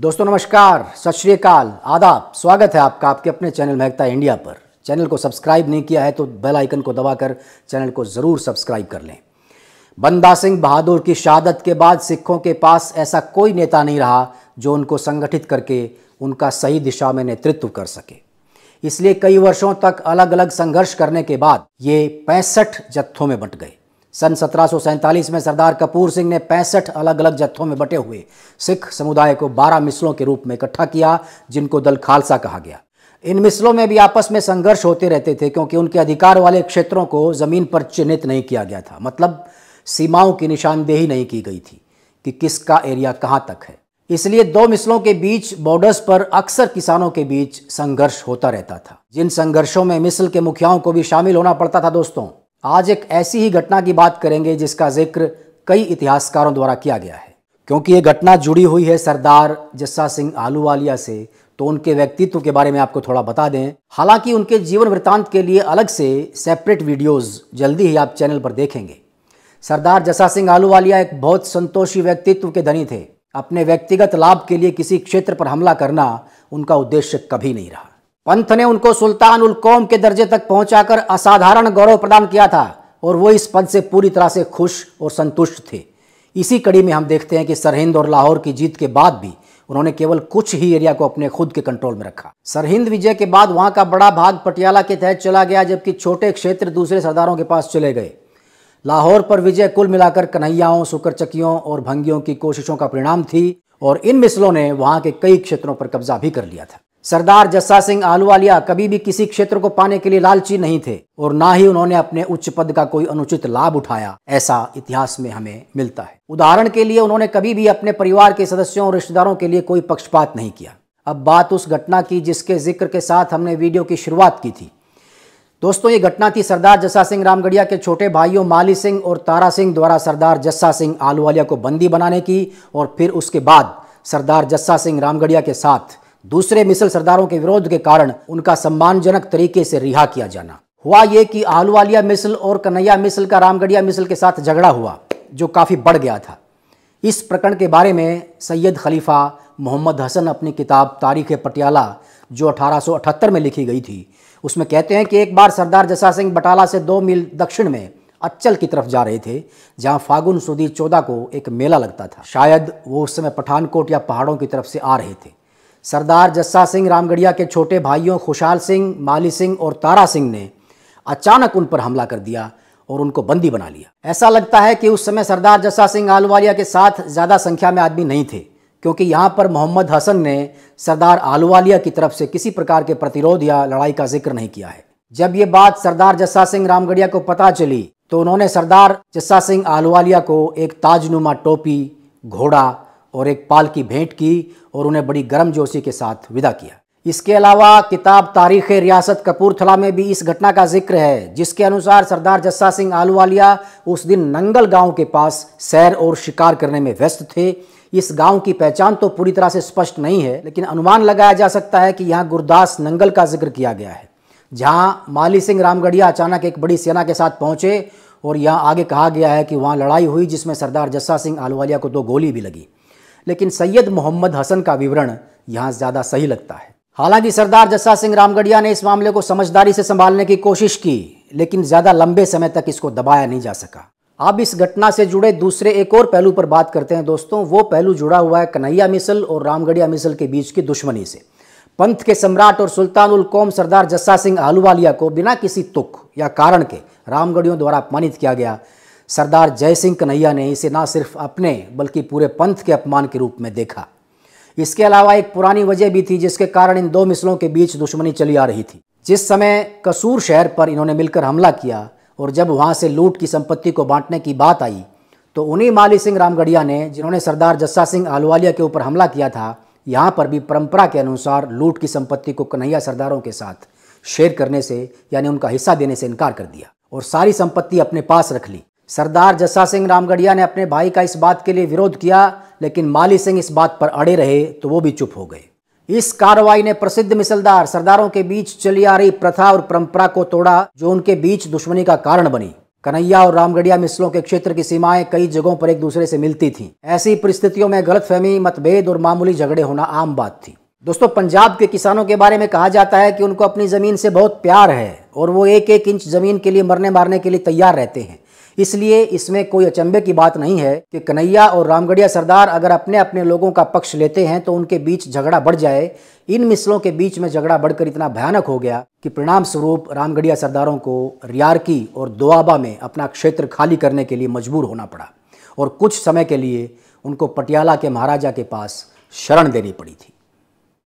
दोस्तों नमस्कार सत श्रीकाल आदाब स्वागत है आपका आपके अपने चैनल महकता इंडिया पर चैनल को सब्सक्राइब नहीं किया है तो बेल आइकन को दबाकर चैनल को ज़रूर सब्सक्राइब कर लें बंदा सिंह बहादुर की शहादत के बाद सिखों के पास ऐसा कोई नेता नहीं रहा जो उनको संगठित करके उनका सही दिशा में नेतृत्व कर सके इसलिए कई वर्षों तक अलग अलग संघर्ष करने के बाद ये पैंसठ जत्थों में बंट गए सन सत्रह में सरदार कपूर सिंह ने पैंसठ अलग अलग जत्थों में बटे हुए सिख समुदाय को 12 मिसलों के रूप में इकट्ठा किया जिनको दल खालसा कहा गया इन मिसलों में भी आपस में संघर्ष होते रहते थे क्योंकि उनके अधिकार वाले क्षेत्रों को ज़मीन पर चिन्हित नहीं किया गया था मतलब सीमाओं की निशानदेही नहीं की गई थी कि किसका एरिया कहाँ तक है इसलिए दो मिसलों के बीच बॉर्डर्स पर अक्सर किसानों के बीच संघर्ष होता रहता था जिन संघर्षों में मिसल के मुखियाओं को भी शामिल होना पड़ता था दोस्तों आज एक ऐसी ही घटना की बात करेंगे जिसका जिक्र कई इतिहासकारों द्वारा किया गया है क्योंकि ये घटना जुड़ी हुई है सरदार जस्सा सिंह आलूवालिया से तो उनके व्यक्तित्व के बारे में आपको थोड़ा बता दें हालांकि उनके जीवन वृत्तांत के लिए अलग से सेपरेट वीडियोस जल्दी ही आप चैनल पर देखेंगे सरदार जसा सिंह आलूवालिया एक बहुत संतोषी व्यक्तित्व के धनी थे अपने व्यक्तिगत लाभ के लिए किसी क्षेत्र पर हमला करना उनका उद्देश्य कभी नहीं रहा पंथ ने उनको सुल्तान उल कौम के दर्जे तक पहुंचाकर असाधारण गौरव प्रदान किया था और वो इस पद से पूरी तरह से खुश और संतुष्ट थे इसी कड़ी में हम देखते हैं कि सरहिंद और लाहौर की जीत के बाद भी उन्होंने केवल कुछ ही एरिया को अपने खुद के कंट्रोल में रखा सरहिंद विजय के बाद वहाँ का बड़ा भाग पटियाला के तहत चला गया जबकि छोटे क्षेत्र दूसरे सरदारों के पास चले गए लाहौर पर विजय कुल मिलाकर कन्हैयाओं सुकरचकियों और भंगियों की कोशिशों का परिणाम थी और इन मिसलों ने वहाँ के कई क्षेत्रों पर कब्जा भी कर लिया था सरदार जस्सा सिंह आलूवालिया कभी भी किसी क्षेत्र को पाने के लिए लालची नहीं थे और ना ही उन्होंने अपने उच्च पद का कोई अनुचित लाभ उठाया ऐसा इतिहास में हमें मिलता है उदाहरण के लिए उन्होंने कभी भी अपने परिवार के सदस्यों और रिश्तेदारों के लिए कोई पक्षपात नहीं किया अब बात उस घटना की जिसके जिक्र के साथ हमने वीडियो की शुरुआत की थी दोस्तों ये घटना थी सरदार जस्सा सिंह रामगढ़िया के छोटे भाइयों माली सिंह और तारा सिंह द्वारा सरदार जस्सा सिंह आलूवालिया को बंदी बनाने की और फिर उसके बाद सरदार जस्सा सिंह रामगढ़िया के साथ दूसरे मिसल सरदारों के विरोध के कारण उनका सम्मानजनक तरीके से रिहा किया जाना हुआ ये कि आहलुवालिया मिसल और कन्हैया मिसल का रामगढ़िया मिसल के साथ झगड़ा हुआ जो काफ़ी बढ़ गया था इस प्रकरण के बारे में सैयद खलीफा मोहम्मद हसन अपनी किताब तारीख पटियाला जो 1878 में लिखी गई थी उसमें कहते हैं कि एक बार सरदार जसा सिंह बटाला से दो मील दक्षिण में अचल की तरफ जा रहे थे जहां फागुन सुदी चौदह को एक मेला लगता था शायद वो उस समय पठानकोट या पहाड़ों की तरफ से आ रहे थे सरदार जस्सा सिंह रामगढ़िया के छोटे भाइयों खुशाल सिंह माली सिंह और तारा सिंह ने अचानक उन पर हमला कर दिया और उनको बंदी बना लिया ऐसा लगता है कि उस समय सरदार जस्सा सिंह आलूवालिया के साथ ज़्यादा संख्या में आदमी नहीं थे क्योंकि यहाँ पर मोहम्मद हसन ने सरदार आलूवालिया की तरफ से किसी प्रकार के प्रतिरोध या लड़ाई का जिक्र नहीं किया है जब ये बात सरदार जस्सा सिंह रामगढ़िया को पता चली तो उन्होंने सरदार जस्सा सिंह आलूवालिया को एक ताजनुमा टोपी घोड़ा और एक पाल की भेंट की और उन्हें बड़ी गर्मजोशी के साथ विदा किया इसके अलावा किताब तारीख़ रियासत कपूरथला में भी इस घटना का जिक्र है जिसके अनुसार सरदार जस्सा सिंह आलूवालिया उस दिन नंगल गांव के पास सैर और शिकार करने में व्यस्त थे इस गांव की पहचान तो पूरी तरह से स्पष्ट नहीं है लेकिन अनुमान लगाया जा सकता है कि यहाँ गुरदास नंगल का जिक्र किया गया है जहाँ माली सिंह रामगढ़िया अचानक एक बड़ी सेना के साथ पहुँचे और यहाँ आगे कहा गया है कि वहाँ लड़ाई हुई जिसमें सरदार जस्सा सिंह आलूवालिया को दो गोली भी लगी लेकिन सैयद मोहम्मद हसन का विवरण यहाँ ज़्यादा सही लगता है हालांकि सरदार जस्सा सिंह रामगढ़िया ने इस मामले को समझदारी से संभालने की कोशिश की लेकिन ज़्यादा लंबे समय तक इसको दबाया नहीं जा सका अब इस घटना से जुड़े दूसरे एक और पहलू पर बात करते हैं दोस्तों वो पहलू जुड़ा हुआ है कन्हैया मिसल और रामगढ़िया मिसल के बीच की दुश्मनी से पंथ के सम्राट और सुल्तान उल कौम सरदार जस्सा सिंह आहलूवालिया को बिना किसी तुक या कारण के रामगढ़ियों द्वारा अपमानित किया गया सरदार जय सिंह कन्हैया ने इसे ना सिर्फ अपने बल्कि पूरे पंथ के अपमान के रूप में देखा इसके अलावा एक पुरानी वजह भी थी जिसके कारण इन दो मिसलों के बीच दुश्मनी चली आ रही थी जिस समय कसूर शहर पर इन्होंने मिलकर हमला किया और जब वहाँ से लूट की संपत्ति को बांटने की बात आई तो उन्हीं माली सिंह रामगढ़िया ने जिन्होंने सरदार जस्सा सिंह आलवालिया के ऊपर हमला किया था यहाँ पर भी परंपरा के अनुसार लूट की संपत्ति को कन्हैया सरदारों के साथ शेयर करने से यानी उनका हिस्सा देने से इनकार कर दिया और सारी संपत्ति अपने पास रख ली सरदार जस्सा सिंह रामगढ़िया ने अपने भाई का इस बात के लिए विरोध किया लेकिन माली सिंह इस बात पर अड़े रहे तो वो भी चुप हो गए इस कार्रवाई ने प्रसिद्ध मिसलदार सरदारों के बीच चली आ रही प्रथा और परंपरा को तोड़ा जो उनके बीच दुश्मनी का कारण बनी कन्हैया और रामगढ़िया मिसलों के क्षेत्र की सीमाएं कई जगहों पर एक दूसरे से मिलती थीं। ऐसी परिस्थितियों में गलतफहमी मतभेद और मामूली झगड़े होना आम बात थी दोस्तों पंजाब के किसानों के बारे में कहा जाता है कि उनको अपनी ज़मीन से बहुत प्यार है और वो एक एक इंच ज़मीन के लिए मरने मारने के लिए तैयार रहते हैं इसलिए इसमें कोई अचंभे की बात नहीं है कि कन्हैया और रामगढ़िया सरदार अगर अपने अपने लोगों का पक्ष लेते हैं तो उनके बीच झगड़ा बढ़ जाए इन मिसलों के बीच में झगड़ा बढ़कर इतना भयानक हो गया कि परिणाम स्वरूप रामगढ़िया सरदारों को रियारकी और दोआबा में अपना क्षेत्र खाली करने के लिए मजबूर होना पड़ा और कुछ समय के लिए उनको पटियाला के महाराजा के पास शरण देनी पड़ी थी